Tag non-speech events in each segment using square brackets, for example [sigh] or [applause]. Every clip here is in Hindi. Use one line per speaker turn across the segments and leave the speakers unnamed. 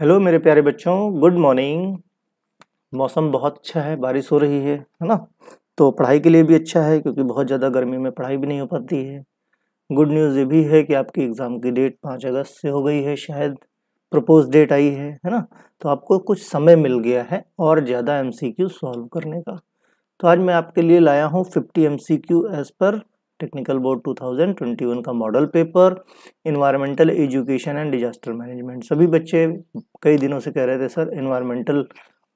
हेलो मेरे प्यारे बच्चों गुड मॉर्निंग मौसम बहुत अच्छा है बारिश हो रही है है ना तो पढ़ाई के लिए भी अच्छा है क्योंकि बहुत ज़्यादा गर्मी में पढ़ाई भी नहीं हो पाती है गुड न्यूज़ ये भी है कि आपकी एग्ज़ाम की डेट पाँच अगस्त से हो गई है शायद प्रपोज डेट आई है है ना तो आपको कुछ समय मिल गया है और ज़्यादा एम सी क्यू सॉल्व करने का तो आज मैं आपके लिए लाया हूँ fifty M C Q as per technical board 2021 का model paper environmental education and disaster management सभी बच्चे कई दिनों से कह रहे थे सर इन्वायरमेंटल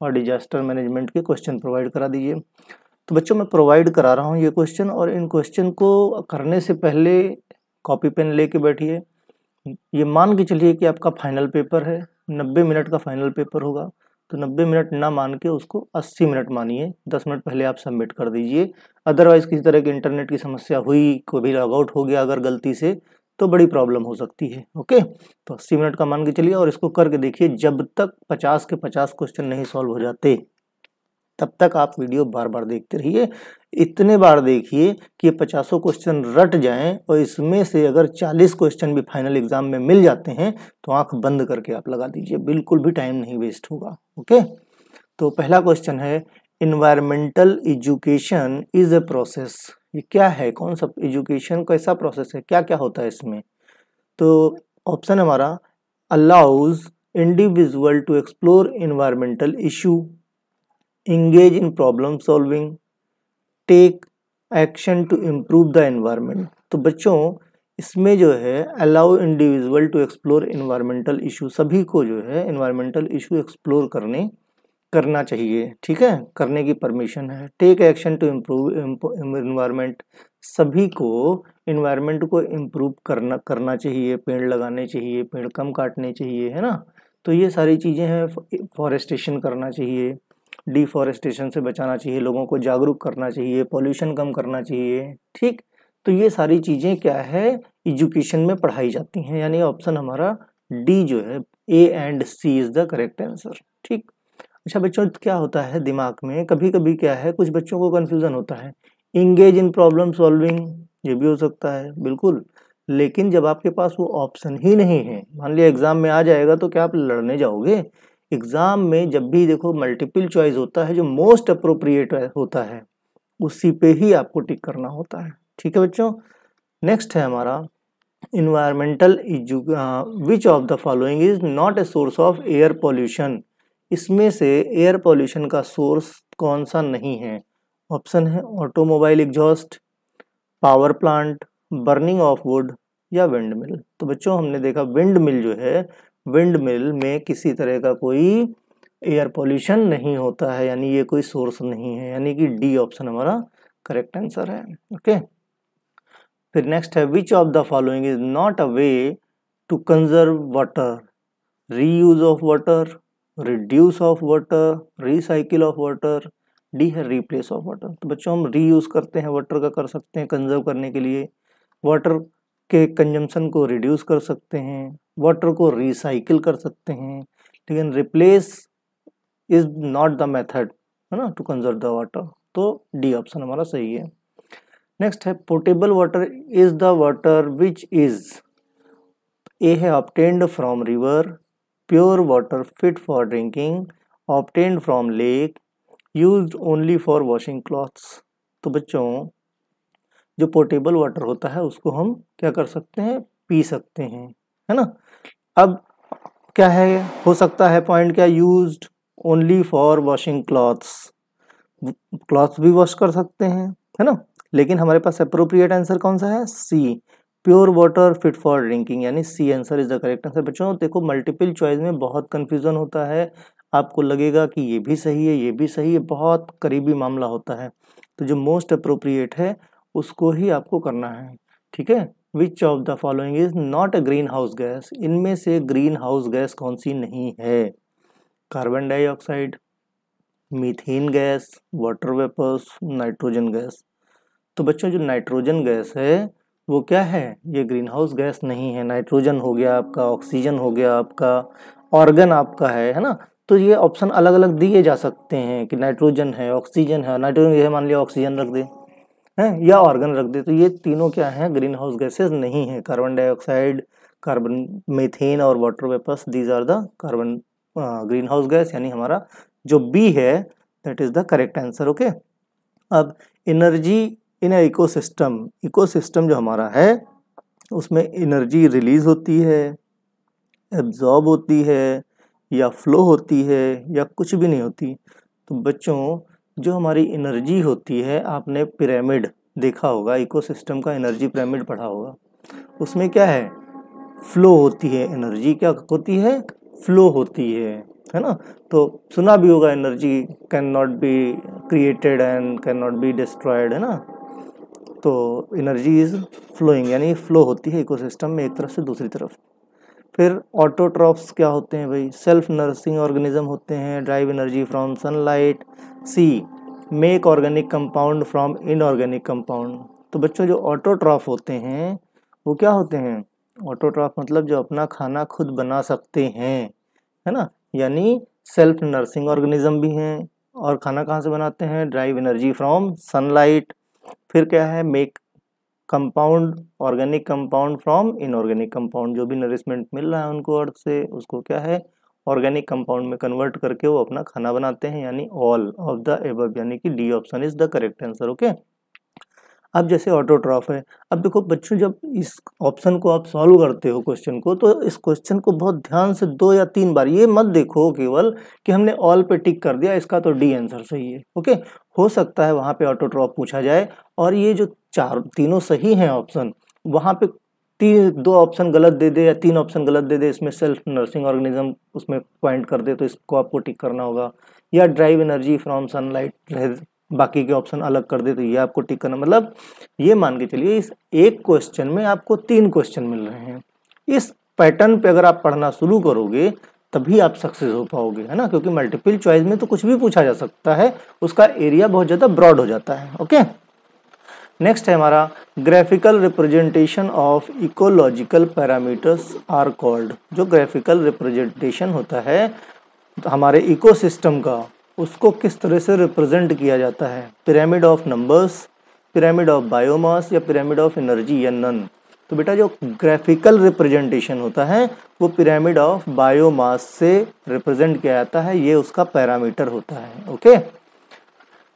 और डिजास्टर मैनेजमेंट के क्वेश्चन प्रोवाइड करा दीजिए तो बच्चों मैं प्रोवाइड करा रहा हूँ ये क्वेश्चन और इन क्वेश्चन को करने से पहले कॉपी पेन ले बैठिए ये मान के चलिए कि आपका फाइनल पेपर है नब्बे मिनट का फाइनल पेपर होगा तो 90 मिनट ना मान के उसको 80 मिनट मानिए 10 मिनट पहले आप सबमिट कर दीजिए अदरवाइज़ किसी तरह की इंटरनेट की समस्या हुई कोई भी लॉगआउट हो गया अगर गलती से तो बड़ी प्रॉब्लम हो सकती है ओके तो अस्सी मिनट का मान के चलिए और इसको करके देखिए जब तक पचास के पचास क्वेश्चन नहीं सॉल्व हो जाते तब तक आप वीडियो बार बार देखते रहिए इतने बार देखिए कि पचासों क्वेश्चन रट जाएं और इसमें से अगर चालीस क्वेश्चन भी फाइनल एग्जाम में मिल जाते हैं तो आंख बंद करके आप लगा दीजिए बिल्कुल भी टाइम नहीं वेस्ट होगा ओके तो पहला क्वेश्चन है environmental education is a process ये क्या है कौन सा एजुकेशन कैसा प्रोसेस है क्या क्या होता है इसमें तो ऑप्शन हमारा allows individual to explore environmental issue engage in problem solving take action to improve the environment तो बच्चों इसमें जो है allow individual to explore environmental issue सभी को जो है इन्वायरमेंटल इशू एक्सप्लोर करने करना चाहिए ठीक है करने की परमिशन है take action to improve environment सभी को इन्वायरमेंट को इम्प्रूव करना करना चाहिए पेड़ लगाने चाहिए पेड़ कम काटने चाहिए है ना तो ये सारी चीज़ें हैं फॉरेस्टेशन करना चाहिए डिफॉरेस्टेशन से बचाना चाहिए लोगों को जागरूक करना चाहिए पॉल्यूशन कम करना चाहिए ठीक तो ये सारी चीज़ें क्या है एजुकेशन में पढ़ाई जाती हैं यानी ऑप्शन हमारा डी जो है A and C is the correct answer ठीक अच्छा बच्चों क्या होता है दिमाग में कभी कभी क्या है कुछ बच्चों को कन्फ्यूज़न होता है इंगेज इन प्रॉब्लम सॉल्विंग ये भी हो सकता है बिल्कुल लेकिन जब आपके पास वो ऑप्शन ही नहीं है मान लिया एग्ज़ाम में आ जाएगा तो क्या आप लड़ने जाओगे एग्ज़ाम में जब भी देखो मल्टीपल चॉइस होता है जो मोस्ट अप्रोप्रिएट होता है उसी पे ही आपको टिक करना होता है ठीक है बच्चों नेक्स्ट है हमारा environmental which of the following is not a source of air pollution इसमें से एयर पॉल्यूशन का सोर्स कौन सा नहीं है ऑप्शन है automobile exhaust power plant burning of wood या विंड मिल तो बच्चों हमने देखा विंड मिल जो है विंड मिल में किसी तरह का कोई एयर पॉल्यूशन नहीं होता है यानी ये कोई सोर्स नहीं है यानी कि डी ऑप्शन हमारा करेक्ट आंसर है ओके फिर नेक्स्ट है which of the following is not a way to conserve water use of water reduce of water recycle of water D है रिप्लेस ऑफ वाटर तो बच्चों हम री करते हैं वाटर का कर सकते हैं कंजर्व करने के लिए वाटर के कंजम्पशन को रिड्यूस कर सकते हैं वाटर को रिसाइकिल कर सकते हैं लेकिन replace is not the method है ना टू कंजर्व द वाटर तो डी ऑप्शन हमारा सही है नेक्स्ट है portable water is the water which is a है obtained from river pure water fit for drinking obtained from lake use only for washing clothes तो बच्चों जो पोर्टेबल वाटर होता है उसको हम क्या कर सकते हैं पी सकते हैं है ना अब क्या है हो सकता है पॉइंट क्या use only for washing clothes clothes भी वॉश कर सकते हैं है ना लेकिन हमारे पास अप्रोप्रिएट आंसर कौन सा है C pure water fit for drinking यानी C answer is the correct answer बच्चों देखो मल्टीपल चॉइस में बहुत कन्फ्यूजन होता है आपको लगेगा कि ये भी सही है ये भी सही है बहुत करीबी मामला होता है तो जो मोस्ट अप्रोप्रिएट है उसको ही आपको करना है ठीक है which of the following is not a greenhouse gas इनमें से ग्रीन हाउस गैस कौन सी नहीं है carbon dioxide methane gas water vapours nitrogen gas तो बच्चों जो नाइट्रोजन गैस है वो क्या है ये ग्रीन हाउस गैस नहीं है नाइट्रोजन हो गया आपका ऑक्सीजन हो गया आपका ऑर्गन आपका है है ना तो ये ऑप्शन अलग अलग दिए जा सकते हैं कि नाइट्रोजन है ऑक्सीजन है नाइट्रोजन ये मान लिया ऑक्सीजन रख दें हैं या ऑर्गन रख दे तो ये तीनों क्या हैं ग्रीन हाउस गैसेज नहीं है कार्बन डाइऑक्साइड कार्बन मेथेन और water vapours these are the carbon greenhouse gas यानी हमारा जो बी है that is the correct answer okay अब एनर्जी इन इको इकोसिस्टम जो हमारा है उसमें एनर्जी रिलीज होती है एब्जॉर्ब होती है या फ्लो होती है या कुछ भी नहीं होती तो बच्चों जो हमारी एनर्जी होती है आपने पिरामिड देखा होगा इकोसिस्टम का एनर्जी पिरामिड पढ़ा होगा उसमें क्या है फ्लो होती है एनर्जी क्या होती है फ्लो होती है है ना तो सुना भी होगा energy can not be created and can not be destroyed है ना तो एनर्जी इज़ फ्लोइंग यानी फ्लो होती है इकोसिस्टम में एक तरफ से दूसरी तरफ फिर ऑटोट्रॉप्स क्या होते हैं भाई सेल्फ नर्सिंग ऑर्गेनिज्म होते हैं derive energy from sunlight C make organic compound from inorganic compound तो बच्चों जो ऑटोट्रॉफ होते हैं वो क्या होते हैं ऑटोट्रॉफ मतलब जो अपना खाना खुद बना सकते हैं है ना यानी सेल्फ नर्सिंग ऑर्गेनिज्म भी हैं और खाना कहाँ से बनाते हैं ड्राइव एनर्जी फ्रॉम सनलाइट फिर क्या है make compound organic compound from inorganic compound जो भी नरिशमेंट मिल रहा है उनको अर्थ से उसको क्या है ऑर्गेनिक कंपाउंड में कन्वर्ट करके वो अपना खाना बनाते हैं यानी ऑल ऑफ द एब यानी कि D option is the correct answer okay अब जैसे ऑटोट्रॉफ है अब देखो बच्चों जब इस ऑप्शन को आप सॉल्व करते हो क्वेश्चन को तो इस क्वेश्चन को बहुत ध्यान से दो या तीन बार ये मत देखो केवल कि हमने ऑल पे टिक कर दिया इसका तो डी आंसर सही है ओके हो सकता है वहाँ पे ऑटोट्रॉफ पूछा जाए और ये जो चार तीनों सही हैं ऑप्शन वहाँ पे तीन दो ऑप्शन गलत दे दे या तीन ऑप्शन गलत दे दे इसमें सेल्फ नर्सिंग ऑर्गेनिज्म उसमें पॉइंट कर दे तो इसको आपको टिक करना होगा या ड्राइव एनर्जी फ्रॉम सनलाइट बाकी के ऑप्शन अलग कर दे तो ये आपको टिक करना मतलब ये मान के चलिए इस एक क्वेश्चन में आपको तीन क्वेश्चन मिल रहे हैं इस पैटर्न पे अगर आप पढ़ना शुरू करोगे तभी आप सक्सेस हो पाओगे है ना क्योंकि मल्टीपल चॉइस में तो कुछ भी पूछा जा सकता है उसका एरिया बहुत ज़्यादा ब्रॉड हो जाता है ओके नेक्स्ट है हमारा graphical representation of ecological parameters are called जो ग्राफिकल रिप्रेजेंटेशन होता है हमारे इकोसिस्टम का उसको किस तरह से रिप्रेजेंट किया जाता है pyramid of numbers pyramid of biomass या पिरामिड ऑफ एनर्जी या नन तो बेटा जो ग्राफिकल रिप्रेजेंटेशन होता है वो पिरामिड ऑफ बायोमास से रिप्रेजेंट किया जाता है ये उसका पैरामीटर होता है ओके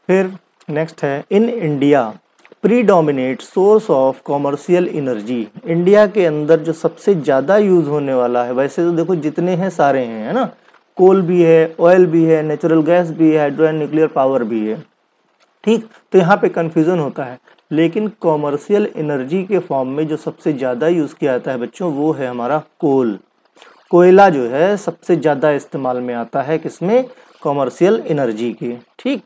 फिर नेक्स्ट है in India predominate source of commercial energy India के अंदर जो सबसे ज़्यादा यूज़ होने वाला है वैसे तो देखो जितने हैं सारे हैं है ना कोल भी है ऑयल भी है नेचुरल गैस भी है हाइड्रो एंड न्यूक्लियर पावर भी है ठीक तो यहाँ पे कन्फ्यूज़न होता है लेकिन कॉमर्शियल एनर्जी के फॉर्म में जो सबसे ज़्यादा यूज़ किया जाता है बच्चों वो है हमारा कोल कोयला जो है सबसे ज़्यादा इस्तेमाल में आता है किसमें कॉमर्शियल एनर्जी के ठीक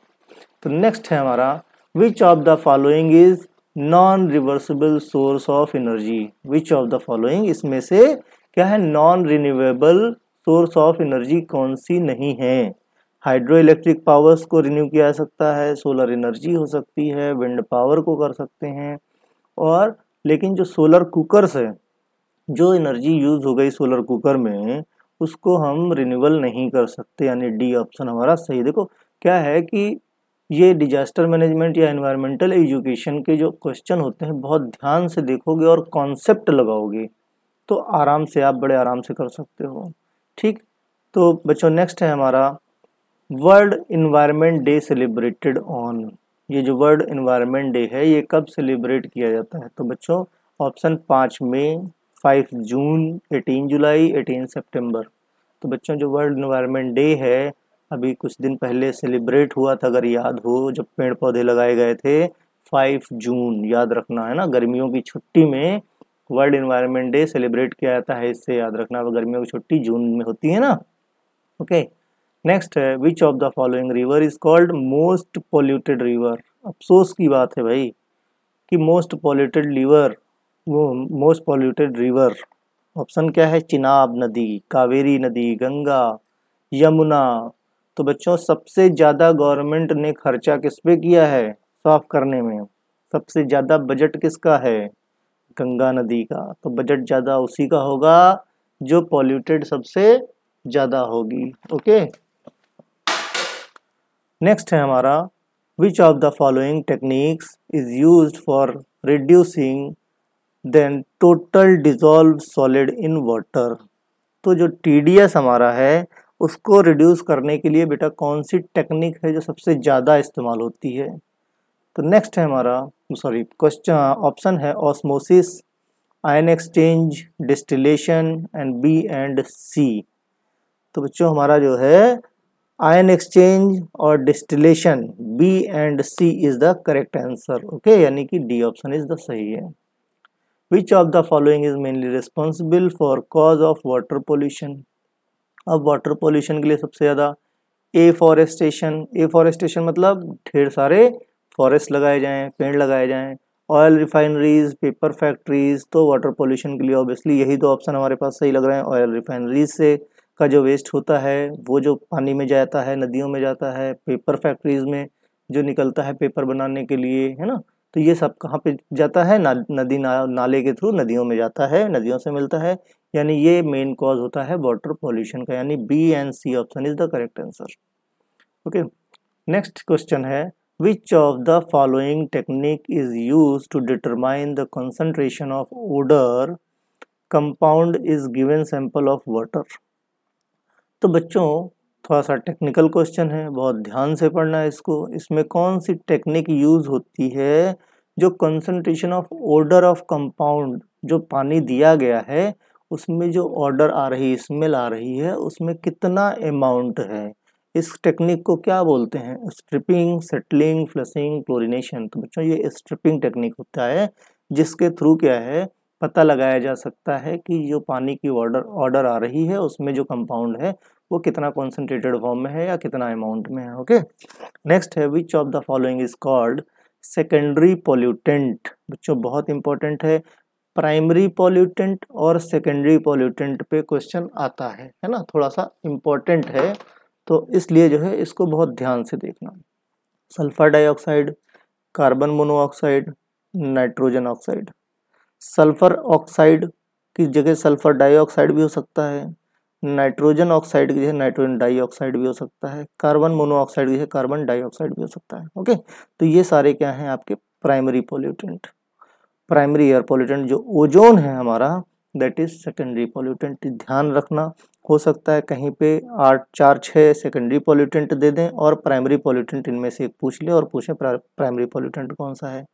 तो नेक्स्ट है हमारा which of the following is non reversible source of energy which of the following इसमें से क्या है non renewable source of energy कौन सी नहीं है हाइड्रो इलेक्ट्रिक पावर्स को रिन्यू किया जा सकता है सोलर एनर्जी हो सकती है विंड पावर को कर सकते हैं और लेकिन जो सोलर कुकर्स है जो एनर्जी यूज़ हो गई सोलर कुकर में उसको हम रिन्यूअल नहीं कर सकते यानी डी ऑप्शन हमारा सही देखो क्या है कि ये डिजास्टर मैनेजमेंट या इन्वायरमेंटल एजुकेशन के जो क्वेश्चन होते हैं बहुत ध्यान से देखोगे और कॉन्सेप्ट लगाओगे तो आराम से आप बड़े आराम से कर सकते हो ठीक तो बच्चों नेक्स्ट है हमारा world environment day celebrated on ये जो वर्ल्ड इन्वायरमेंट डे है ये कब सेलिब्रेट किया जाता है तो बच्चों ऑप्शन पाँच मई five June eighteen July eighteen September तो बच्चों जो वर्ल्ड इन्वायरमेंट डे है अभी कुछ दिन पहले सेलिब्रेट हुआ था अगर याद हो जब पेड़ पौधे लगाए गए थे फाइव जून याद रखना है ना गर्मियों की छुट्टी में वर्ल्ड इन्वायरमेंट डे सेलिब्रेट किया जाता है इससे याद रखना वो गर्मियों की छुट्टी जून में होती है ना ओके नेक्स्ट है which of the following river is called most polluted river अफसोस की बात है भाई कि मोस्ट पोल्यूटेड रिवर वो मोस्ट पोल्यूटेड रिवर ऑप्शन क्या है चिनाब नदी कावेरी नदी गंगा यमुना तो बच्चों सबसे ज़्यादा गवर्नमेंट ने खर्चा किस पे किया है साफ करने में सबसे ज़्यादा बजट किसका है गंगा नदी का तो बजट ज़्यादा उसी का होगा जो पॉल्यूटेड सबसे ज़्यादा होगी ओके नेक्स्ट है हमारा which of the following techniques is use for reducing then total dissolve solid in water तो जो टी हमारा है उसको रिड्यूस करने के लिए बेटा कौन सी टेक्निक है जो सबसे ज़्यादा इस्तेमाल होती है तो नेक्स्ट है हमारा सॉरी क्वेश्चन ऑप्शन है osmosis ion exchange distillation and B and C तो बच्चों हमारा जो है आयन एक्सचेंज और distillation B and C is the correct answer okay यानी कि डी ऑप्शन इज द सही है which of the following is mainly responsible for cause of water pollution अब वाटर पोल्यूशन के लिए सबसे ज़्यादा एफॉरेस्टेशन एफॉरेस्टेशन मतलब ढेर सारे फॉरेस्ट लगाए जाएँ पेड़ लगाए जाएँ ऑयल रिफाइनरीज पेपर फैक्ट्रीज़ तो वाटर पोल्यूशन के लिए ऑब्वियसली यही दो ऑप्शन हमारे पास सही लग रहे हैं ऑयल रिफाइनरीज से का जो वेस्ट होता है वो जो पानी में जाता है नदियों में जाता है पेपर फैक्ट्रीज़ में जो निकलता है पेपर बनाने के लिए है ना तो ये सब कहाँ पे जाता है ना, नदी ना, नाले के थ्रू नदियों में जाता है नदियों से मिलता है यानी ये मेन कॉज होता है वाटर पॉल्यूशन का यानी B and C option is the correct answer okay next question है Which of the following technique is used to determine the concentration of odor compound is given sample of water? तो बच्चों थोड़ा सा टेक्निकल क्वेश्चन है बहुत ध्यान से पढ़ना है इसको इसमें कौन सी टेक्निक यूज होती है जो concentration of order of compound जो पानी दिया गया है उसमें जो ऑर्डर आ रही स्मेल आ रही है उसमें कितना अमाउंट है इस टेक्निक को क्या बोलते हैं स्ट्रिपिंग सेटलिंग फ्लसिंग क्लोरिनेशन तो बच्चों ये स्ट्रिपिंग टेक्निक होता है जिसके थ्रू क्या है पता लगाया जा सकता है कि जो पानी की ऑर्डर ऑर्डर आ रही है उसमें जो कंपाउंड है वो कितना कॉन्सेंट्रेटेड फॉर्म में है या कितना अमाउंट में है ओके नेक्स्ट है which of the following is called secondary pollutant बच्चों बहुत इंपॉर्टेंट है प्राइमरी पॉल्यूटेंट और सेकेंडरी पॉल्यूटेंट पे क्वेश्चन आता है है ना थोड़ा सा इम्पोर्टेंट है तो इसलिए जो है इसको बहुत ध्यान से देखना sulphur dioxide carbon monoxide nitrogen oxide sulphur oxide की जगह सल्फ़र डाइऑक्साइड भी हो सकता है नाइट्रोजन ऑक्साइड की जगह नाइट्रोजन डाइऑक्साइड भी हो सकता है कार्बन मोनोऑक्साइड की जगह कार्बन डाइऑक्साइड भी हो सकता है ओके तो ये सारे क्या हैं आपके primary pollutant primary air pollutant जो ओजोन है हमारा दैट इज सेकेंडरी पॉल्यूटेंट ध्यान रखना हो सकता है कहीं पे आठ चार छः सेकेंडरी पॉल्यूटेंट दे दें और प्राइमरी पॉल्यूटेंट इनमें से एक पूछ ले और पूछें प्राइमरी पॉल्यूटेंट कौन सा है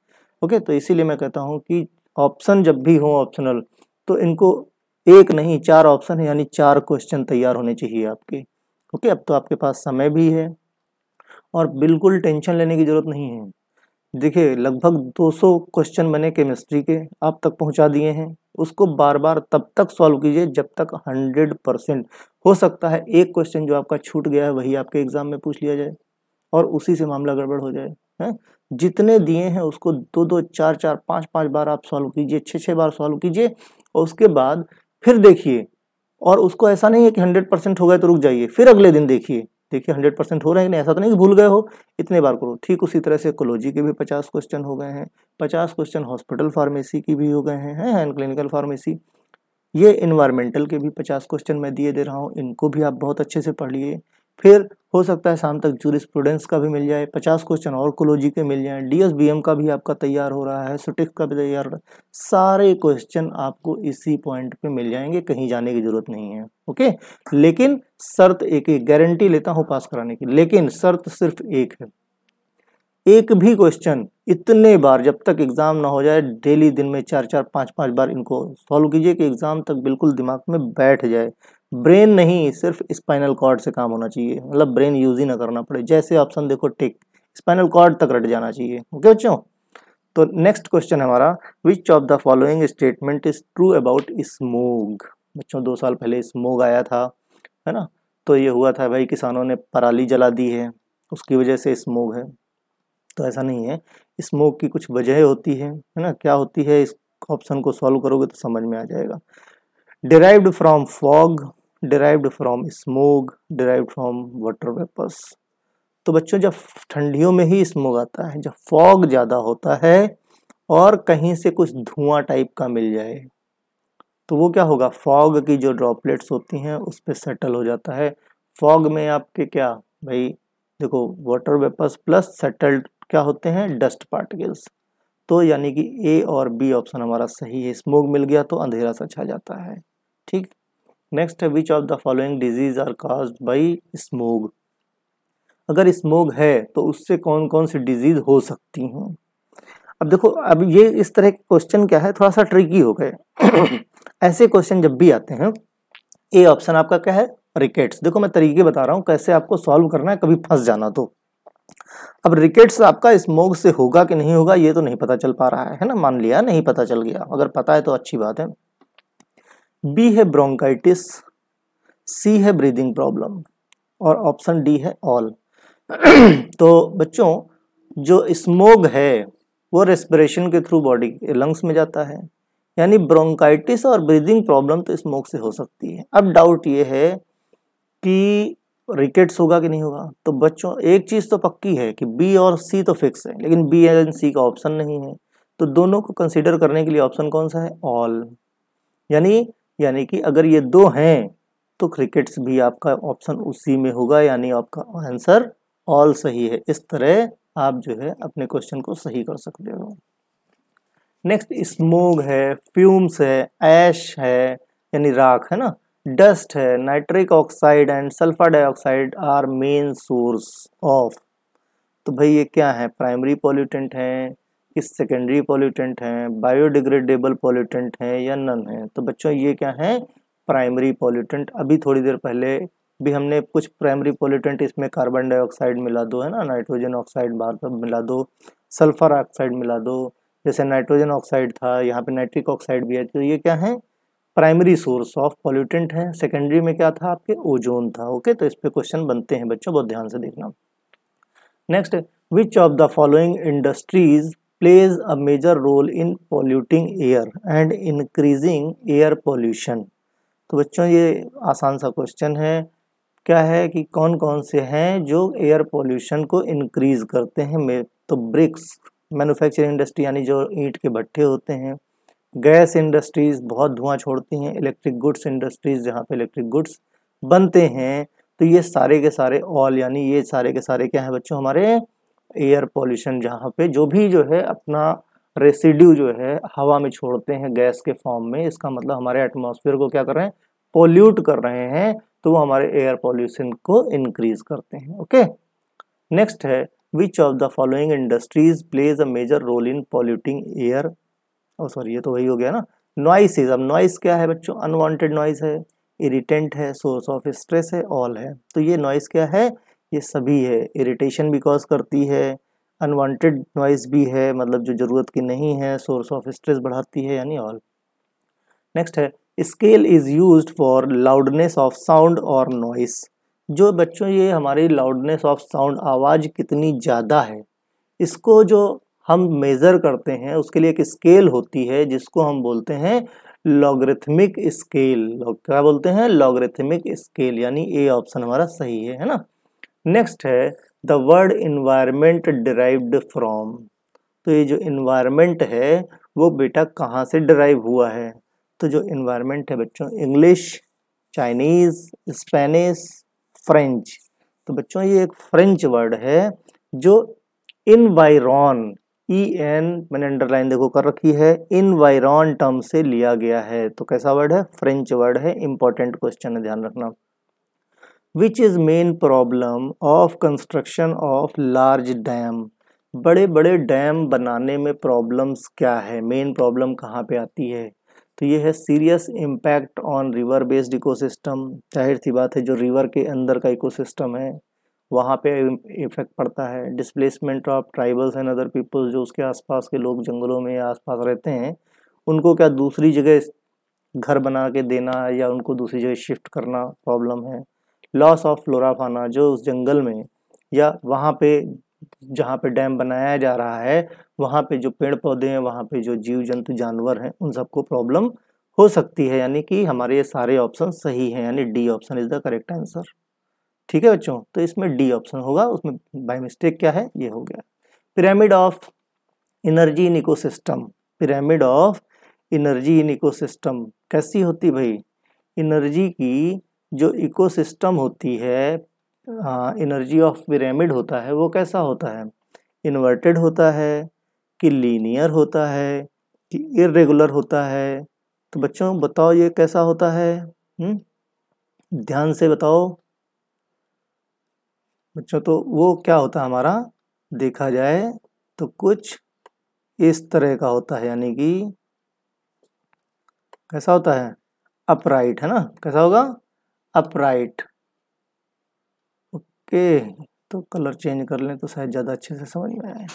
ओके तो इसीलिए मैं कहता हूँ कि ऑप्शन जब भी हो ऑप्शनल तो इनको एक नहीं चार ऑप्शन है यानी चार क्वेश्चन तैयार होने चाहिए आपके ओके अब तो आपके पास समय भी है और बिल्कुल टेंशन लेने की ज़रूरत नहीं है देखिए लगभग 200 क्वेश्चन बने केमिस्ट्री के आप तक पहुंचा दिए हैं उसको बार बार तब तक सॉल्व कीजिए जब तक 100 परसेंट हो सकता है एक क्वेश्चन जो आपका छूट गया है वही आपके एग्ज़ाम में पूछ लिया जाए और उसी से मामला गड़बड़ हो जाए हैं जितने दिए हैं उसको दो दो चार चार पाँच पाँच बार आप सॉल्व कीजिए छः छः बार सॉल्व कीजिए और उसके बाद फिर देखिए और उसको ऐसा नहीं है कि हंड्रेड परसेंट हो गए तो रुक जाइए फिर अगले दिन देखिए देखिए हंड्रेड परसेंट हो रहे हैं नहीं ऐसा तो नहीं कि भूल गए हो इतने बार करो ठीक उसी तरह से इकोलॉजी के भी पचास क्वेश्चन हो गए हैं पचास क्वेश्चन हॉस्पिटल फार्मेसी की भी हो गए हैं एंड क्लिनिकल फार्मेसी ये इन्वायरमेंटल के भी पचास क्वेश्चन मैं दिए दे रहा हूँ इनको भी आप बहुत अच्छे से पढ़ लिए फिर हो सकता है शाम तक जूरिस्प्रूडेंस का भी मिल जाए पचास क्वेश्चन और कोलोजी के मिल जाए डीएसबीएम का भी आपका तैयार हो रहा है सुटिक का भी तैयार हो रहा है सारे क्वेश्चन आपको इसी पॉइंट पे मिल जाएंगे कहीं जाने की जरूरत नहीं है ओके लेकिन शर्त एक एक गारंटी लेता हूँ पास कराने की लेकिन शर्त सिर्फ एक है एक भी क्वेश्चन इतने बार जब तक एग्ज़ाम ना हो जाए डेली दिन में चार चार पाँच पाँच बार इनको सॉल्व कीजिए कि एग्ज़ाम तक बिल्कुल दिमाग में बैठ जाए ब्रेन नहीं सिर्फ स्पाइनल कॉर्ड से काम होना चाहिए मतलब ब्रेन यूज ही ना करना पड़े जैसे ऑप्शन देखो टिक स्पाइनल कॉर्ड तक रट जाना चाहिए ओके बच्चों तो नेक्स्ट क्वेश्चन हमारा which of the following statement is true about smog बच्चों दो साल पहले स्मोग आया था है ना तो ये हुआ था भाई किसानों ने पराली जला दी है उसकी वजह से स्मोग है तो ऐसा नहीं है स्मोग की कुछ वजह होती है है ना क्या होती है इस ऑप्शन को सॉल्व करोगे तो समझ में आ जाएगा derived from fog derived from smog derived from water vapours तो बच्चों जब ठंडियों में ही स्मोक आता है जब फॉग ज़्यादा होता है और कहीं से कुछ धुआं टाइप का मिल जाए तो वो क्या होगा फॉग की जो ड्रॉपलेट्स होती हैं उस पर सेटल हो जाता है फॉग में आपके क्या भाई देखो वाटर वेपर्स प्लस सेटल्ड क्या होते हैं डस्ट पार्टिकल्स तो यानी कि ए और बी ऑप्शन हमारा सही है स्मोक मिल गया तो अंधेरा सा छा जाता है ठीक नेक्स्ट है which of the following disease are cause by smog अगर स्मोग है तो उससे कौन कौन सी डिजीज हो सकती हैं अब देखो अब ये इस तरह के क्वेश्चन क्या है थोड़ा सा ट्रिकी हो गए [coughs] ऐसे क्वेश्चन जब भी आते हैं ए ऑप्शन आपका क्या है रिकेट्स देखो मैं तरीके बता रहा हूँ कैसे आपको सॉल्व करना है कभी फंस जाना तो अब रिकेट्स आपका स्मोग से होगा कि नहीं होगा ये तो नहीं पता चल पा रहा है है ना मान लिया नहीं पता चल गया अगर पता है तो अच्छी बात है बी है ब्रोंकाइटिस सी है ब्रीदिंग प्रॉब्लम और ऑप्शन डी है ऑल [clears throat] तो बच्चों जो स्मोग है वो रेस्पिरेशन के थ्रू बॉडी लंग्स में जाता है यानी ब्रोंकाइटिस और ब्रीदिंग प्रॉब्लम तो स्मोक से हो सकती है अब डाउट ये है कि रिकेट्स होगा कि नहीं होगा तो बच्चों एक चीज़ तो पक्की है कि बी और सी तो फिक्स है लेकिन बी एंड सी का ऑप्शन नहीं है तो दोनों को कंसिडर करने के लिए ऑप्शन कौन सा है ऑल यानी यानी कि अगर ये दो हैं तो क्रिकेट्स भी आपका ऑप्शन उसी में होगा यानी आपका आंसर ऑल सही है इस तरह आप जो है अपने क्वेश्चन को सही कर सकते हो नेक्स्ट स्मोग है फ्यूम्स है ऐश है यानी राख है ना डस्ट है nitric oxide and sulphur dioxide are main source of तो भाई ये क्या है प्राइमरी पॉल्यूटेंट हैं किस सेकेंडरी पॉल्यूटेंट हैं बायोडिग्रेडेबल पॉल्यूटेंट हैं या नन हैं तो बच्चों ये क्या हैं प्राइमरी पॉल्यूटेंट अभी थोड़ी देर पहले भी हमने कुछ प्राइमरी पॉल्यूटेंट इसमें कार्बन डाइऑक्साइड मिला दो है ना नाइट्रोजन ऑक्साइड बाहर पर मिला दो सल्फर ऑक्साइड मिला दो जैसे नाइट्रोजन ऑक्साइड था यहाँ पे नाइट्रिक ऑक्साइड भी है तो ये क्या है प्राइमरी सोर्स ऑफ पॉल्यूटेंट है सेकेंडरी में क्या था आपके ओजोन था ओके तो इस पर क्वेश्चन बनते हैं बच्चों बहुत ध्यान से देखना next which of the following industries plays a major role in polluting air and increasing air pollution. तो बच्चों ये आसान सा क्वेश्चन है क्या है कि कौन कौन से हैं जो एयर पोल्यूशन को इनक्रीज़ करते हैं मे तो ब्रिक्स मैन्युफैक्चरिंग इंडस्ट्री यानी जो ईंट के भट्ठे होते हैं गैस इंडस्ट्रीज़ बहुत धुआं छोड़ती हैं इलेक्ट्रिक गुड्स इंडस्ट्रीज़ जहाँ पे इलेक्ट्रिक गुड्स बनते हैं तो ये सारे के सारे ऑल यानी ये सारे के सारे क्या हैं बच्चों हमारे एयर पॉल्यूशन जहाँ पे जो भी जो है अपना रेसिड्यू जो है हवा में छोड़ते हैं गैस के फॉर्म में इसका मतलब हमारे एटमॉस्फेयर को क्या कर रहे हैं पोल्यूट कर रहे हैं तो वो हमारे एयर पॉल्यूशन को इंक्रीज करते हैं ओके नेक्स्ट है which of the following industries plays a major role in polluting air और सॉरी ये तो वही हो गया ना इज अब नॉइस क्या है बच्चों अनवांटेड नॉइस है इरिटेंट है सोर्स ऑफ स्ट्रेस है ऑल है तो ये नॉइस क्या है ये सभी है इरिटेशन भी कॉज करती है अनवांटेड नॉइज़ भी है मतलब जो ज़रूरत की नहीं है सोर्स ऑफ स्ट्रेस बढ़ाती है यानी ऑल नेक्स्ट है scale is use for loudness of sound और नॉइस जो बच्चों ये हमारी लाउडनेस ऑफ साउंड आवाज़ कितनी ज़्यादा है इसको जो हम मेज़र करते हैं उसके लिए एक स्केल होती है जिसको हम बोलते हैं लॉगरिथमिक स्केल क्या बोलते हैं लॉगरिथमिक स्केल यानी ए ऑप्शन हमारा सही है है ना नेक्स्ट है the word environment derived from तो ये जो इन्वायरमेंट है वो बेटा कहाँ से डिराइव हुआ है तो जो इन्वायरमेंट है बच्चों इंग्लिश चाइनीज़ स्पेनिश फ्रेंच तो बच्चों ये एक फ्रेंच वर्ड है जो इनवायरॉन ई एन मैंने अंडरलाइन देखो कर रखी है इनवायरॉन टर्म से लिया गया है तो कैसा वर्ड है फ्रेंच वर्ड है इंपॉर्टेंट क्वेश्चन है ध्यान रखना which is main problem of construction of large dam बड़े बड़े डैम बनाने में प्रॉब्लम्स क्या है मेन प्रॉब्लम कहाँ पे आती है तो ये है serious impact on river based ecosystem जाहिर सी बात है जो रिवर के अंदर का इकोसिस्टम है वहाँ पे इफेक्ट पड़ता है displacement of tribals and other peoples जो उसके आसपास के लोग जंगलों में या आसपास रहते हैं उनको क्या दूसरी जगह घर बना के देना या उनको दूसरी जगह शिफ्ट करना प्रॉब्लम है लॉस ऑफ फ्लोराफाना जो उस जंगल में या वहाँ पे जहाँ पे डैम बनाया जा रहा है वहाँ पे जो पेड़ पौधे हैं वहाँ पे जो जीव जंतु जानवर हैं उन सबको प्रॉब्लम हो सकती है यानी कि हमारे ये सारे ऑप्शन सही हैं यानी D option is the correct answer ठीक है बच्चों तो इसमें डी ऑप्शन होगा उसमें बाय मिस्टेक क्या है ये हो गया pyramid of energy in ecosystem pyramid of energy in ecosystem कैसी होती भाई इनर्जी की जो इकोसिस्टम होती है एनर्जी ऑफ पिरामिड होता है वो कैसा होता है इन्वर्टेड होता है कि लीनियर होता है कि इरेगुलर होता है तो बच्चों बताओ ये कैसा होता है हुँ? हम्म, ध्यान से बताओ बच्चों तो वो क्या होता है हमारा देखा जाए तो कुछ इस तरह का होता है यानी कि कैसा होता है अपराइट है ना कैसा होगा अपराइट ओके तो कलर चेंज कर लें तो शायद ज़्यादा अच्छे से समझ में आए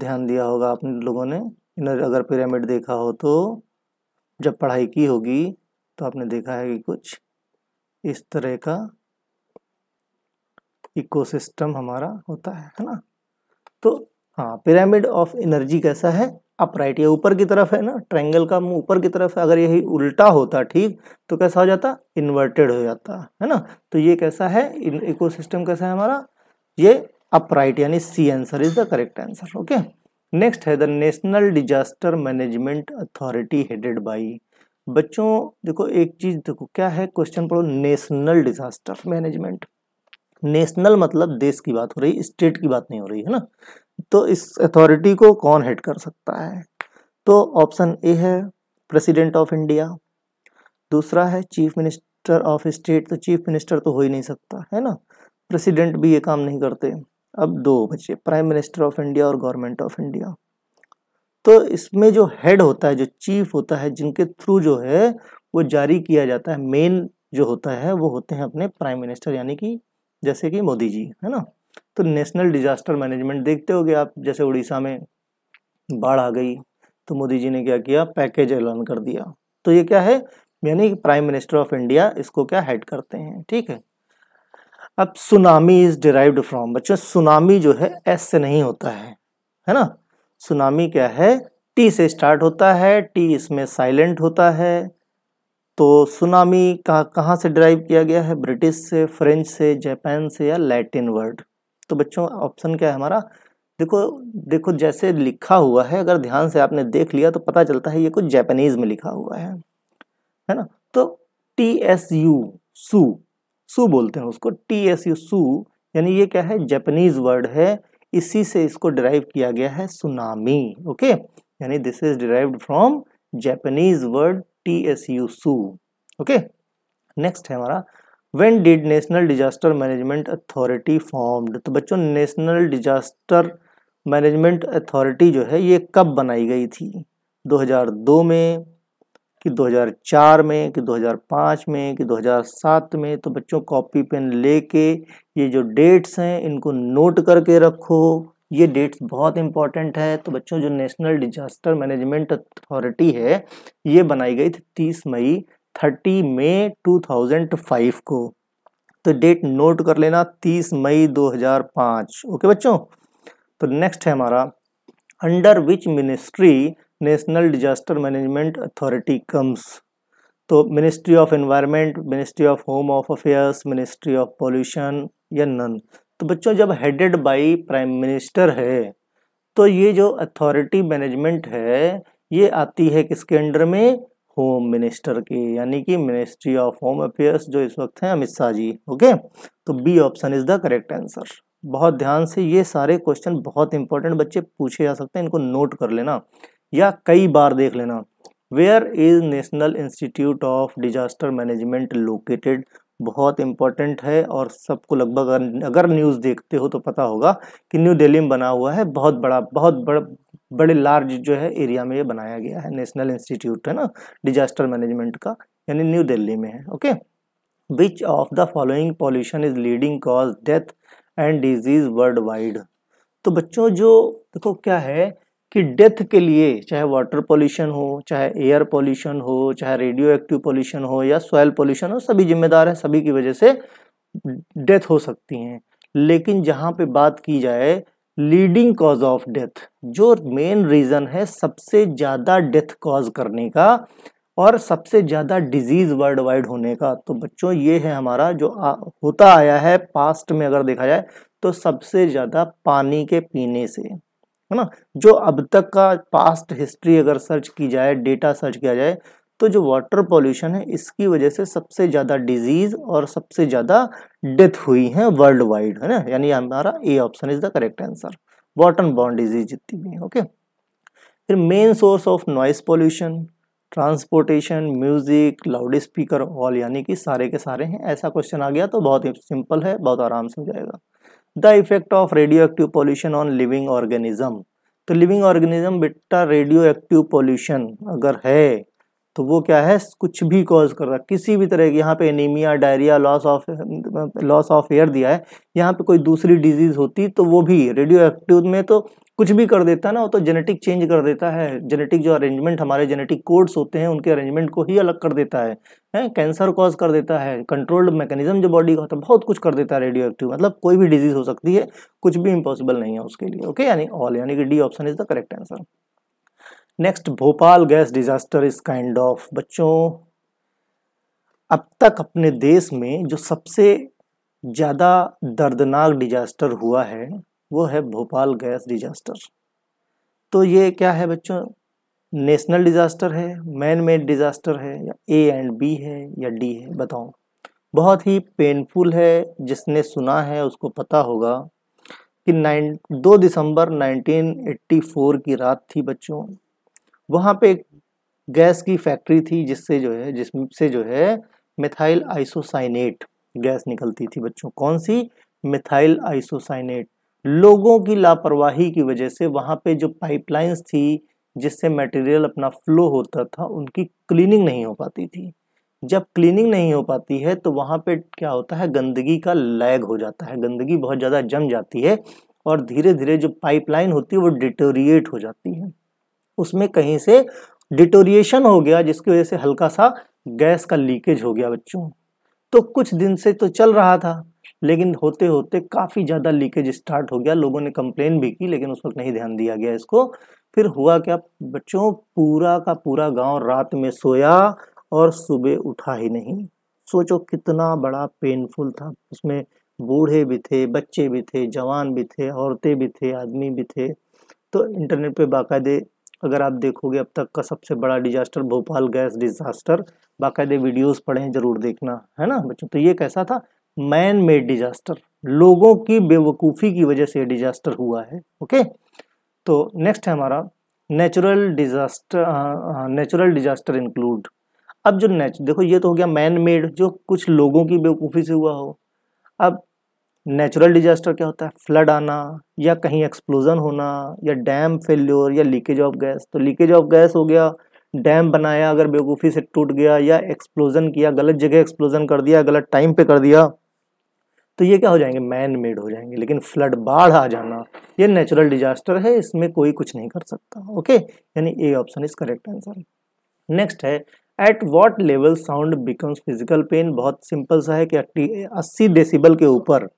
ध्यान दिया होगा आपने लोगों ने अगर पिरामिड देखा हो तो जब पढ़ाई की होगी तो आपने देखा है कि कुछ इस तरह का इकोसिस्टम हमारा होता है है ना तो हाँ पिरामिड ऑफ एनर्जी कैसा है अपराइट ये ऊपर की तरफ है ना ट्रायंगल का मुंह ऊपर की तरफ है अगर यही उल्टा होता ठीक तो कैसा हो जाता इन्वर्टेड हो जाता है ना तो ये कैसा है इकोसिस्टम कैसा है हमारा ये अपराइट यानी C answer is the correct answer okay next है the national disaster management authority headed by बच्चों देखो एक चीज देखो क्या है क्वेश्चन पढ़ो नेशनल डिजास्टर मैनेजमेंट नेशनल मतलब देश की बात हो रही स्टेट की बात नहीं हो रही है ना तो इस अथॉरिटी को कौन हेड कर सकता है तो ऑप्शन ए है प्रेसिडेंट ऑफ इंडिया दूसरा है चीफ मिनिस्टर ऑफ स्टेट तो चीफ मिनिस्टर तो हो ही नहीं सकता है ना प्रेसिडेंट भी ये काम नहीं करते अब दो बचे प्राइम मिनिस्टर ऑफ इंडिया और गवर्नमेंट ऑफ इंडिया तो इसमें जो हेड होता है जो चीफ होता है जिनके थ्रू जो है वो जारी किया जाता है मेन जो होता है वो होते हैं अपने प्राइम मिनिस्टर यानी कि जैसे कि मोदी जी है ना तो नेशनल डिजास्टर मैनेजमेंट देखते हो आप जैसे उड़ीसा में बाढ़ आ गई तो मोदी जी ने क्या किया पैकेज ऐलान कर दिया तो ये क्या है यानी प्राइम मिनिस्टर ऑफ इंडिया इसको क्या हेड करते हैं ठीक है अब सुनामी इज डिराइव्ड फ्रॉम बच्चों सुनामी जो है एस से नहीं होता है है ना सुनामी क्या है टी से स्टार्ट होता है टी इसमें साइलेंट होता है तो सुनामी कहाँ कहाँ से डिराइव किया गया है ब्रिटिश से फ्रेंच से जापान से या लैटिन वर्ड तो बच्चों ऑप्शन हाँ। क्या है हमारा देखो देखो जैसे लिखा हुआ है अगर ध्यान से आपने देख लिया तो पता चलता है ये कुछ जैपनीज में लिखा हुआ है है ना तो टी एस यू सू सू बोलते हैं उसको टी एस यू सू यानी ये क्या है जैपनीज वर्ड है इसी से इसको डिराइव किया गया है सुनामी ओके यानी this is derived from Japanese word T S U सू ओके नेक्स्ट है हमारा when did national disaster management authority formed तो बच्चों नेशनल डिजास्टर मैनेजमेंट अथॉरिटी जो है ये कब बनाई गई थी 2002 में कि 2004 में कि 2005 में कि 2007 में तो बच्चों कॉपी पेन लेके ये जो डेट्स हैं इनको नोट करके रखो ये डेट्स बहुत इंपॉर्टेंट है तो बच्चों जो नेशनल डिजास्टर मैनेजमेंट अथॉरिटी है ये बनाई गई थी तीस मई थर्टी मई फाइव को तो डेट नोट कर लेना तीस मई दो हजार पाँच ओके बच्चों तो नेक्स्ट है हमारा under which ministry national disaster management authority comes तो ministry of environment ministry of home of affairs ministry of pollution या नन तो बच्चों जब हेडेड बाई प्राइम मिनिस्टर है तो ये जो अथॉरिटी मैनेजमेंट है ये आती है किसके अंडर में होम मिनिस्टर के यानी कि मिनिस्ट्री ऑफ होम अफेयर्स जो इस वक्त हैं अमित शाह जी ओके तो B option is the correct answer बहुत ध्यान से ये सारे क्वेश्चन बहुत इंपॉर्टेंट बच्चे पूछे जा सकते हैं इनको नोट कर लेना या कई बार देख लेना where is national institute of disaster management located बहुत इम्पोर्टेंट है और सबको लगभग अगर न्यूज़ देखते हो तो पता होगा कि न्यू दिल्ली में बना हुआ है बहुत बड़ा बहुत बड़ा बड़े लार्ज जो है एरिया में ये बनाया गया है नेशनल इंस्टीट्यूट है ना डिजास्टर मैनेजमेंट का यानी न्यू दिल्ली में है okay which of the following pollution is leading cause death and disease world wide तो बच्चों जो देखो क्या है कि डेथ के लिए चाहे वाटर पोल्यूशन हो चाहे एयर पोल्यूशन हो चाहे रेडियो एक्टिव पोल्यूशन हो या सॉयल पोल्यूशन हो सभी जिम्मेदार हैं सभी की वजह से डेथ हो सकती हैं लेकिन जहाँ पे बात की जाए लीडिंग कॉज ऑफ डेथ जो मेन रीज़न है सबसे ज़्यादा डेथ कॉज करने का और सबसे ज़्यादा डिजीज़ वर्ल्ड वाइड होने का तो बच्चों ये है हमारा जो आ, होता आया है पास्ट में अगर देखा जाए तो सबसे ज़्यादा पानी के पीने से है ना जो अब तक का पास्ट हिस्ट्री अगर सर्च की जाए डेटा सर्च किया जाए तो जो वाटर पॉल्यूशन है इसकी वजह से सबसे ज़्यादा डिजीज़ और सबसे ज़्यादा डेथ हुई है वर्ल्ड वाइड है ना यानी हमारा A option is the correct answer water बॉन्ड डिजीज जितनी भी है ओके फिर main source of noise pollution transportation music loud speaker all यानी कि सारे के सारे हैं ऐसा क्वेश्चन आ गया तो बहुत ही सिंपल है बहुत आराम से हो जाएगा the effect of radioactive pollution on living organism तो लिविंग ऑर्गेनिज्म बेटा रेडियो एक्टिव पॉल्यूशन अगर है तो वो क्या है कुछ भी कॉज कर रहा है किसी भी तरह की यहाँ पे anaemia diarrhoea loss of loss of air दिया है यहाँ पे कोई दूसरी डिजीज़ होती तो वो भी रेडियो एक्टिव में तो कुछ भी कर देता है ना वो तो जेनेटिक चेंज कर देता है जेनेटिक जो अरेंजमेंट हमारे जेनेटिक कोड्स होते हैं उनके अरेंजमेंट को ही अलग कर देता है हैं कैंसर कॉज कर देता है कंट्रोल्ड मैकेनिज्म जो बॉडी का होता है बहुत कुछ कर देता है रेडियो एक्टिव मतलब कोई भी डिजीज हो सकती है कुछ भी इम्पॉसिबल नहीं है उसके लिए ओके यानी ऑल यानी कि D option is the correct answer next Bhopal gas disaster is kind of बच्चों अब तक अपने देश में जो सबसे ज़्यादा दर्दनाक डिजास्टर हुआ है वो है भोपाल गैस डिजास्टर तो ये क्या है बच्चों नेशनल डिज़ास्टर है मैन मेड डिज़ास्टर है या ए एंड बी है या डी है बताओ बहुत ही पेनफुल है जिसने सुना है उसको पता होगा कि नाइन दो दिसंबर 1984 की रात थी बच्चों वहाँ पे एक गैस की फैक्ट्री थी जिससे जो है जिससे जो है मिथाइल आइसोसाइनेट गैस निकलती थी बच्चों कौन सी मिथाइल आइसोसाइनेट लोगों की लापरवाही की वजह से वहाँ पे जो पाइपलाइंस थी जिससे मटेरियल अपना फ्लो होता था उनकी क्लीनिंग नहीं हो पाती थी जब क्लीनिंग नहीं हो पाती है तो वहाँ पे क्या होता है गंदगी का लैग हो जाता है गंदगी बहुत ज़्यादा जम जाती है और धीरे धीरे जो पाइपलाइन होती है वो डिटोरिएट हो जाती है उसमें कहीं से डिटोरिएशन हो गया जिसकी वजह से हल्का सा गैस का लीकेज हो गया बच्चों तो कुछ दिन से तो चल रहा था लेकिन होते होते काफ़ी ज़्यादा लीकेज स्टार्ट हो गया लोगों ने कंप्लेन भी की लेकिन उस वक्त नहीं ध्यान दिया गया इसको फिर हुआ क्या बच्चों पूरा का पूरा गांव रात में सोया और सुबह उठा ही नहीं सोचो कितना बड़ा पेनफुल था उसमें बूढ़े भी थे बच्चे भी थे जवान भी थे औरतें भी थे आदमी भी थे तो इंटरनेट पे बाकायदे अगर आप देखोगे अब तक का सबसे बड़ा डिजास्टर भोपाल गैस डिजास्टर बाकायदे वीडियोस पढ़े हैं जरूर देखना है ना बच्चों तो ये कैसा था मैन मेड डिजास्टर लोगों की बेवकूफ़ी की वजह से डिजास्टर हुआ है ओके तो नेक्स्ट है हमारा natural disaster natural disaster include अब जो नेच देखो ये तो हो गया मैन मेड जो कुछ लोगों की बेवकूफ़ी से हुआ हो अब नेचुरल डिजास्टर क्या होता है फ्लड आना या कहीं एक्सप्लोजन होना या डैम फेल्योर या लीकेज ऑफ गैस तो लीकेज ऑफ गैस हो गया डैम बनाया अगर बेवकूफ़ी से टूट गया या एक्सप्लोजन किया गलत जगह एक्सप्लोजन कर दिया गलत टाइम पे कर दिया तो ये क्या हो जाएंगे मैन मेड हो जाएंगे लेकिन फ्लड बाढ़ आ जाना ये नेचुरल डिजास्टर है इसमें कोई कुछ नहीं कर सकता ओके यानी A option is correct answer next है at what level sound becomes physical pain बहुत सिंपल सा है कि अस्सी डेसीबल के ऊपर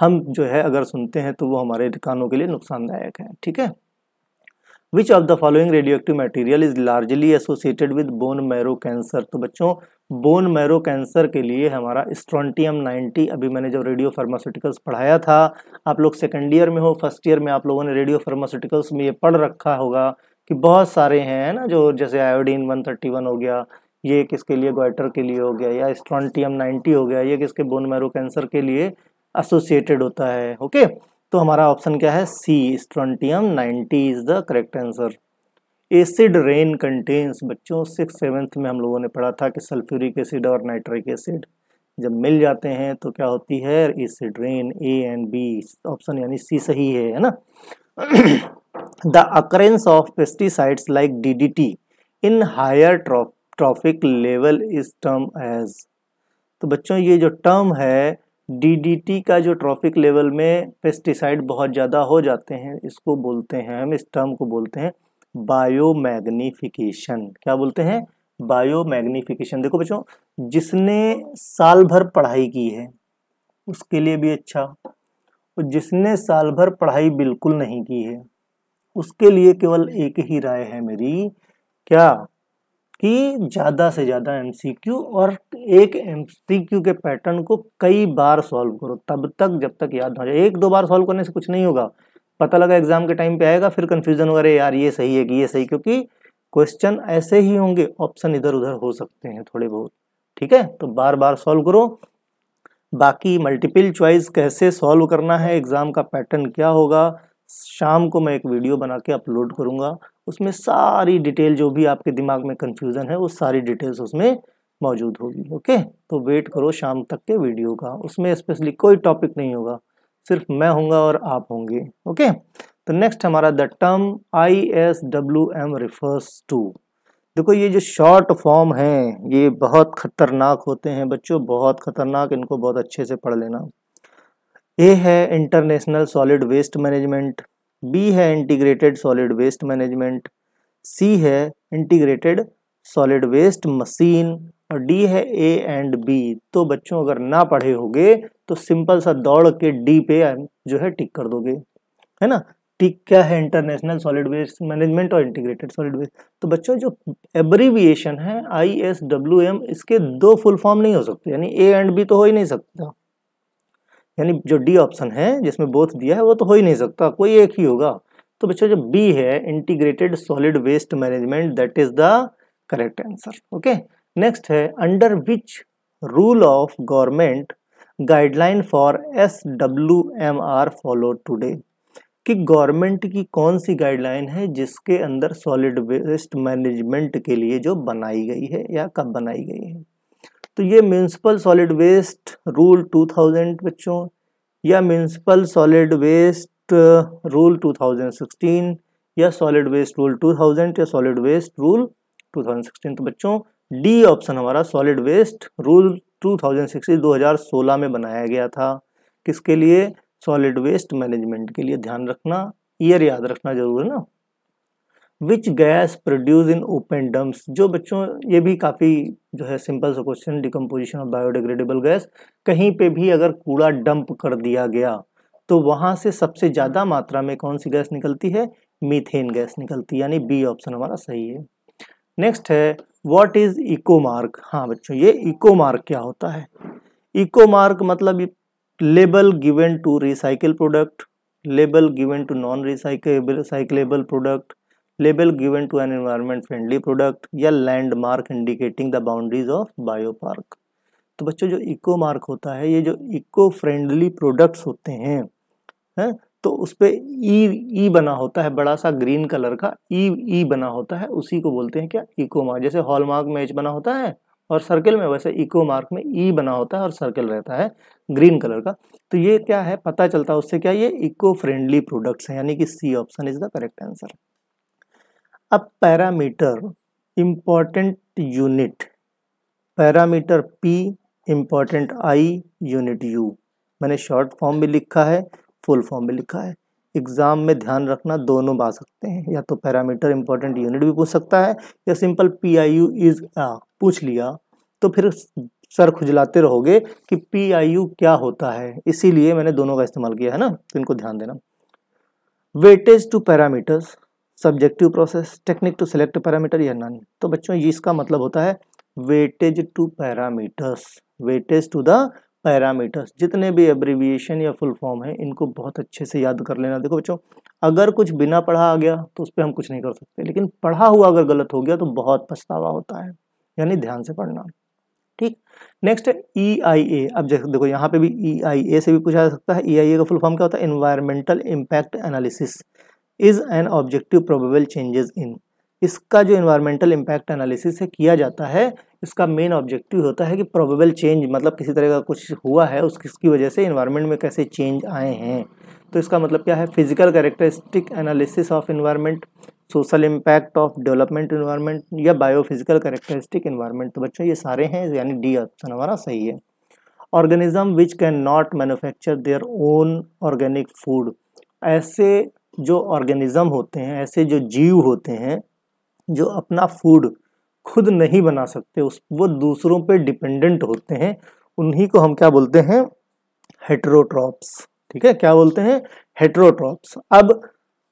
हम जो है अगर सुनते हैं तो वो हमारे कानों के लिए नुकसानदायक है ठीक है which of the following radioactive material is largely associated with bone marrow cancer तो बच्चों बोन मैरो कैंसर के लिए हमारा स्ट्रॉन्टियम 90 अभी मैंने जब रेडियो फार्मास्यूटिकल्स पढ़ाया था आप लोग सेकेंड ईयर में हो फर्स्ट ईयर में आप लोगों ने रेडियो फार्मास्यूटिकल्स में ये पढ़ रखा होगा कि बहुत सारे हैं ना जो जैसे आयोडीन 131 हो गया ये किसके लिए ग्वाइटर के लिए हो गया या स्ट्रॉन्टियम 90 हो गया ये किसके बोन मैरो कैंसर के लिए एसोसिएटेड होता है ओके okay? तो हमारा ऑप्शन क्या है C strontium ninety is the correct answer acid rain contains बच्चों सिक्स सेवेंथ में हम लोगों ने पढ़ा था कि सल्फ्यूरिक एसिड और नाइट्रिक एसिड जब मिल जाते हैं तो क्या होती है acid rain A and B option यानी सी सही है है ना the occurrence of pesticides like DDT in higher trophic level is term as तो बच्चों ये जो टर्म है डीडीटी का जो ट्रॉफिक लेवल में पेस्टिसाइड बहुत ज़्यादा हो जाते हैं इसको बोलते हैं हम इस टर्म को बोलते हैं बायोमैग्निफिकेशन क्या बोलते हैं बायोमैग्निफिकेशन देखो बच्चों जिसने साल भर पढ़ाई की है उसके लिए भी अच्छा और जिसने साल भर पढ़ाई बिल्कुल नहीं की है उसके लिए केवल एक ही राय है मेरी क्या कि ज़्यादा से ज़्यादा एम और एक एम के पैटर्न को कई बार सॉल्व करो तब तक जब तक याद हो जाए एक दो बार सॉल्व करने से कुछ नहीं होगा पता लगा एग्जाम के टाइम पे आएगा फिर कन्फ्यूजन हो रहा यार ये सही है कि ये सही क्योंकि क्वेश्चन ऐसे ही होंगे ऑप्शन इधर उधर हो सकते हैं थोड़े बहुत ठीक है तो बार बार सॉल्व करो बाकी मल्टीपल च्वाइस कैसे सॉल्व करना है एग्ज़ाम का पैटर्न क्या होगा शाम को मैं एक वीडियो बना के अपलोड करूँगा उसमें सारी डिटेल जो भी आपके दिमाग में कन्फ्यूज़न है वो सारी डिटेल्स उसमें मौजूद होगी ओके तो वेट करो शाम तक के वीडियो का उसमें स्पेशली कोई टॉपिक नहीं होगा सिर्फ मैं होंगे और आप होंगे ओके तो नेक्स्ट हमारा the term I S W M refers to देखो ये जो शॉर्ट फॉर्म हैं ये बहुत ख़तरनाक होते हैं बच्चों बहुत ख़तरनाक इनको बहुत अच्छे से पढ़ लेना ए है international solid waste management B है integrated solid waste management C है इंटीग्रेटेड सॉलिड वेस्ट मशीन और डी है ए एंड बी तो बच्चों अगर ना पढ़े होगे तो सिंपल सा दौड़ के डी पे जो है टिक कर दोगे है ना टिक क्या है इंटरनेशनल सॉलिड वेस्ट मैनेजमेंट और इंटीग्रेटेड सॉलिड वेस्ट तो बच्चों जो एब्रीविएशन है आई एस डब्ल्यू एम इसके दो फुल फॉर्म नहीं हो सकते यानी ए एंड बी तो हो ही नहीं सकता यानी जो डी ऑप्शन है जिसमें बोथ दिया है वो तो हो ही नहीं सकता कोई एक ही होगा तो बच्चों जो बी है integrated solid waste management that is the correct answer okay next है under which rule of government guideline for S W M R follow today कि गवर्नमेंट की कौन सी गाइडलाइन है जिसके अंदर सॉलिड वेस्ट मैनेजमेंट के लिए जो बनाई गई है या कब बनाई गई है तो ये म्यूनसिपल सॉलिड वेस्ट रूल 2000 बच्चों या म्यूनसिपल सॉलिड वेस्ट रूल 2016 या सॉलिड वेस्ट रूल 2000 या सॉलिड वेस्ट रूल 2016 तो बच्चों डी ऑप्शन हमारा सॉलिड वेस्ट रूल 2016 2016 में बनाया गया था किसके लिए सॉलिड वेस्ट मैनेजमेंट के लिए ध्यान रखना ईयर याद रखना जरूर है ना which gas produce in open dumps जो बच्चों ये भी काफ़ी जो है सिंपल सा question decomposition of biodegradable gas कहीं पे भी अगर कूड़ा डंप कर दिया गया तो वहाँ से सबसे ज़्यादा मात्रा में कौन सी गैस निकलती है मीथेन गैस निकलती है यानी बी ऑप्शन हमारा सही है नेक्स्ट है वॉट इज़ इको मार्क हाँ बच्चों ये इको मार्क क्या होता है इको मार्क मतलब label given to recycle product label given to non recyclable recyclable product label given to an environment friendly product या landmark indicating the boundaries of bio park तो बच्चों जो इको मार्क होता है ये जो इको फ्रेंडली प्रोडक्ट्स होते हैं है? तो उस पर ई ई बना होता है बड़ा सा ग्रीन कलर का ई e, ई e बना होता है उसी को बोलते हैं क्या इको मार्क जैसे हॉल मार्क में एच बना होता है और सर्कल में वैसे इको मार्क में ई e बना होता है और सर्कल रहता है ग्रीन कलर का तो ये क्या है पता चलता है उससे क्या ये इको फ्रेंडली प्रोडक्ट्स हैं यानी कि C option is the correct answer अब parameter important unit parameter P important I unit U मैंने शॉर्ट फॉर्म भी लिखा है फुल फॉर्म भी लिखा है एग्ज़ाम में ध्यान रखना दोनों बा सकते हैं या तो पैरामीटर इम्पोर्टेंट यूनिट भी पूछ सकता है या simple P I U is पूछ लिया तो फिर सर खुजलाते रहोगे कि पी आई यू क्या होता है इसीलिए मैंने दोनों का इस्तेमाल किया है ना तो इनको ध्यान देना weightage to parameters subjective process technique to select parameter या नन तो बच्चों ये इसका मतलब होता है weightage to parameters weightage to the parameters जितने भी एब्रीविएशन या फुल फॉर्म है इनको बहुत अच्छे से याद कर लेना देखो बच्चों अगर कुछ बिना पढ़ा आ गया तो उस पर हम कुछ नहीं कर सकते लेकिन पढ़ा हुआ अगर गलत हो गया तो बहुत पछतावा होता है यानी ध्यान से पढ़ना ठीक नेक्स्ट है ई आई ए अब जैसे देखो यहाँ पे भी ई आई ए से भी पूछा जा सकता है ई आई ए का फुल फॉर्म क्या होता है environmental impact analysis is an objective probable changes in इसका जो इन्वायरमेंटल इम्पैक्ट एनालिसिस से किया जाता है इसका मेन ऑब्जेक्टिव होता है कि प्रोबेबल चेंज मतलब किसी तरह का कुछ हुआ है उस किसकी वजह से इन्वायरमेंट में कैसे चेंज आए हैं तो इसका मतलब क्या है physical characteristic analysis of environment social impact of development environment या बायोफिजिकल कैरेक्टरिस्टिक इन्वायरमेंट तो बच्चों ये सारे हैं यानी डी ऑप्शन हमारा सही है organism which can not manufacture their own organic food ऐसे जो ऑर्गेनिज्म होते हैं ऐसे जो जीव होते हैं जो अपना फूड खुद नहीं बना सकते उस वो दूसरों पे डिपेंडेंट होते हैं उन्हीं को हम क्या बोलते हैं हेटरोट्रॉप्स ठीक है क्या बोलते हैं हेटरोट्रॉप्स अब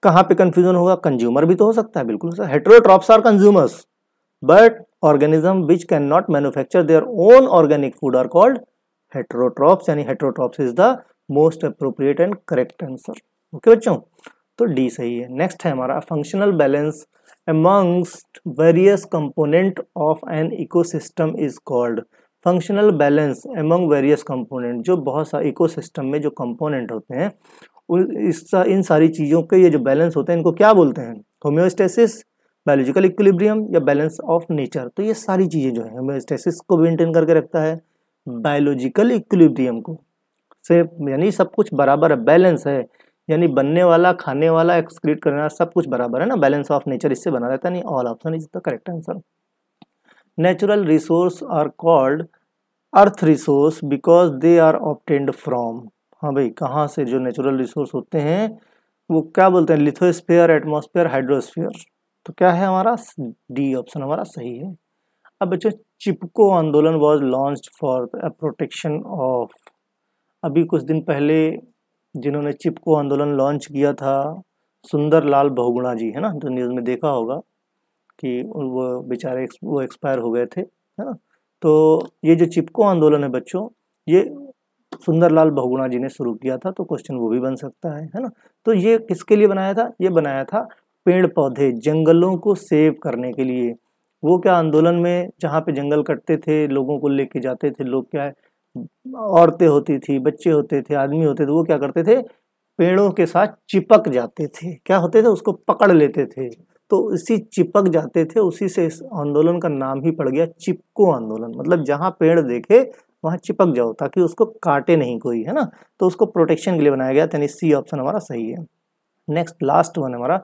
कहाँ पे कंफ्यूजन होगा कंज्यूमर भी तो हो सकता है बिल्कुल heterotrophs are consumers but organism which can not manufacture their own organic food are called heterotrophs यानी heterotrophs is the most appropriate and correct answer okay बच्चों तो डी सही है नेक्स्ट है हमारा functional balance various various of an ecosystem is called functional balance among various component जो बहुत सा इकोसिस्टम में जो कंपोनेंट होते हैं इस इन सारी चीज़ों के ये जो बैलेंस होते हैं इनको क्या बोलते हैं होम्योस्टेसिस बायोलॉजिकल इक्विलिब्रियम या बैलेंस ऑफ नेचर तो ये सारी चीज़ें जो है होम्योस्टेसिस को मेनटेन करके रखता है बायोलॉजिकल इक्विलिब्रियम को से यानी सब कुछ बराबर है बैलेंस है यानी बनने वाला खाने वाला एक्सक्रीट करने वाला सब कुछ बराबर है ना बैलेंस ऑफ नेचर इससे बना रहता नहीं all option is the correct answer natural resource are called earth resource because they are obtained from हाँ भाई कहाँ से जो नेचुरल रिसोर्स होते हैं वो क्या बोलते हैं लिथोस्फेयर एटमोसफेयर हाइड्रोस्फेयर तो क्या है हमारा डी ऑप्शन हमारा सही है अब बच्चों Chipko Andolan was launch for protection of अभी कुछ दिन पहले जिन्होंने चिपको आंदोलन लॉन्च किया था सुंदर लाल बहुगुणा जी है ना जो न्यूज़ में देखा होगा कि वो बेचारे वो एक्सपायर हो गए थे है ना तो ये जो चिपको आंदोलन है बच्चों ये सुंदरलाल बहुगुणा जी ने शुरू किया था तो क्वेश्चन वो भी बन सकता है है ना तो ये किसके लिए बनाया था ये बनाया था पेड़ पौधे जंगलों को सेव करने के लिए वो क्या आंदोलन में जहाँ पे जंगल कटते थे लोगों को लेके जाते थे लोग क्या है औरतें होती थी बच्चे होते थे आदमी होते थे वो क्या करते थे पेड़ों के साथ चिपक जाते थे क्या होते थे उसको पकड़ लेते थे तो इसी चिपक जाते थे उसी से इस आंदोलन का नाम ही पड़ गया चिपको आंदोलन मतलब जहाँ पेड़ देखे वहाँ चिपक जाओ ताकि उसको काटे नहीं कोई है ना तो उसको प्रोटेक्शन के लिए बनाया गया यानी सी ऑप्शन हमारा सही है नेक्स्ट लास्ट वन हमारा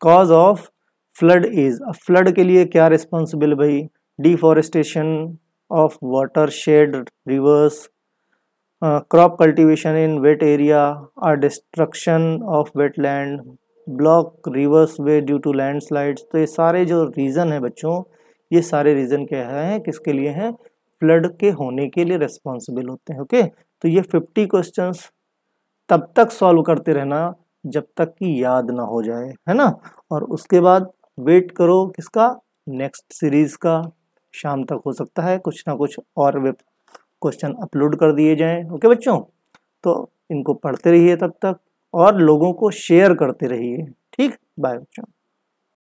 cause of flood is flood के लिए क्या रिस्पॉन्सिबल भाई deforestation of watershed rivers crop cultivation in wet area area destruction of wetland block rivers way due to landslides तो ये सारे जो रीज़न है बच्चों ये सारे रीज़न क्या है किसके लिए हैं फ्लड के होने के लिए रेस्पॉन्सिबल होते हैं ओके तो ये फिफ्टी क्वेश्चन तब तक सॉल्व करते रहना जब तक कि याद ना हो जाए है ना और उसके बाद वेट करो किसका नेक्स्ट सीरीज़ का शाम तक हो सकता है कुछ ना कुछ और वेब क्वेश्चन अपलोड कर दिए जाएं ओके बच्चों तो इनको पढ़ते रहिए तब तक और लोगों को शेयर करते रहिए ठीक बाय बच्चों